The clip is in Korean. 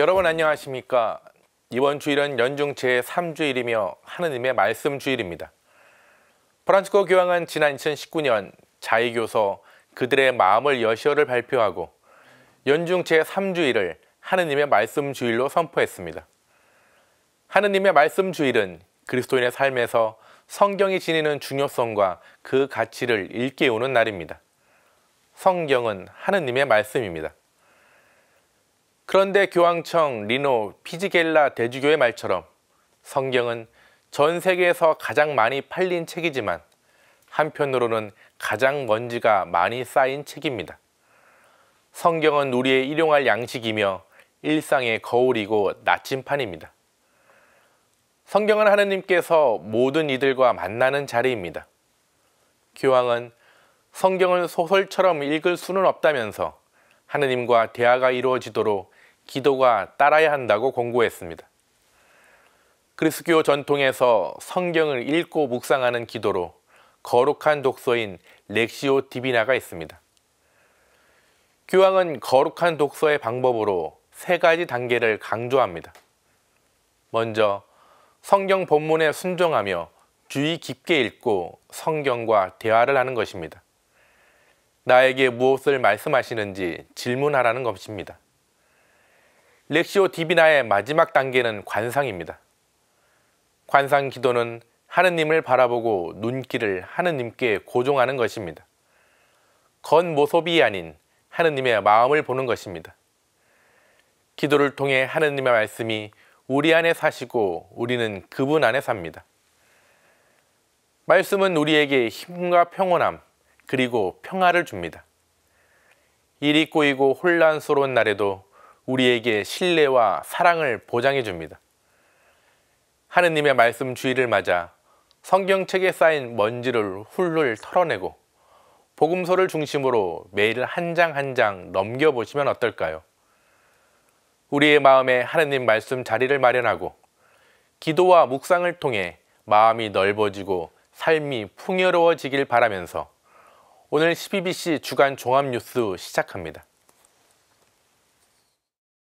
여러분 안녕하십니까. 이번 주일은 연중 제3주일이며 하느님의 말씀 주일입니다. 프란치코 교황은 지난 2019년 자의교서 그들의 마음을 여시어를 발표하고 연중 제3주일을 하느님의 말씀 주일로 선포했습니다. 하느님의 말씀 주일은 그리스도인의 삶에서 성경이 지니는 중요성과 그 가치를 일깨우는 날입니다. 성경은 하느님의 말씀입니다. 그런데 교황청 리노 피지겔라 대주교의 말처럼 성경은 전 세계에서 가장 많이 팔린 책이지만 한편으로는 가장 먼지가 많이 쌓인 책입니다. 성경은 우리의 일용할 양식이며 일상의 거울이고 나침판입니다. 성경은 하느님께서 모든 이들과 만나는 자리입니다. 교황은 성경을 소설처럼 읽을 수는 없다면서 하느님과 대화가 이루어지도록 기도가 따라야 한다고 권고했습니다. 그리스교 전통에서 성경을 읽고 묵상하는 기도로 거룩한 독서인 렉시오 디비나가 있습니다. 교황은 거룩한 독서의 방법으로 세 가지 단계를 강조합니다. 먼저 성경 본문에 순종하며 주의 깊게 읽고 성경과 대화를 하는 것입니다. 나에게 무엇을 말씀하시는지 질문하라는 것입니다. 렉시오 디비나의 마지막 단계는 관상입니다. 관상 기도는 하느님을 바라보고 눈길을 하느님께 고정하는 것입니다. 겉모습이 아닌 하느님의 마음을 보는 것입니다. 기도를 통해 하느님의 말씀이 우리 안에 사시고 우리는 그분 안에 삽니다. 말씀은 우리에게 힘과 평온함 그리고 평화를 줍니다. 일이 꼬이고 혼란스러운 날에도 우리에게 신뢰와 사랑을 보장해 줍니다. 하느님의 말씀 주의를 맞아 성경책에 쌓인 먼지를 훌훌 털어내고 복음서를 중심으로 매일 한 장 한 장 넘겨보시면 어떨까요? 우리의 마음에 하느님 말씀 자리를 마련하고 기도와 묵상을 통해 마음이 넓어지고 삶이 풍요로워지길 바라면서 오늘 12BC 주간 종합뉴스 시작합니다.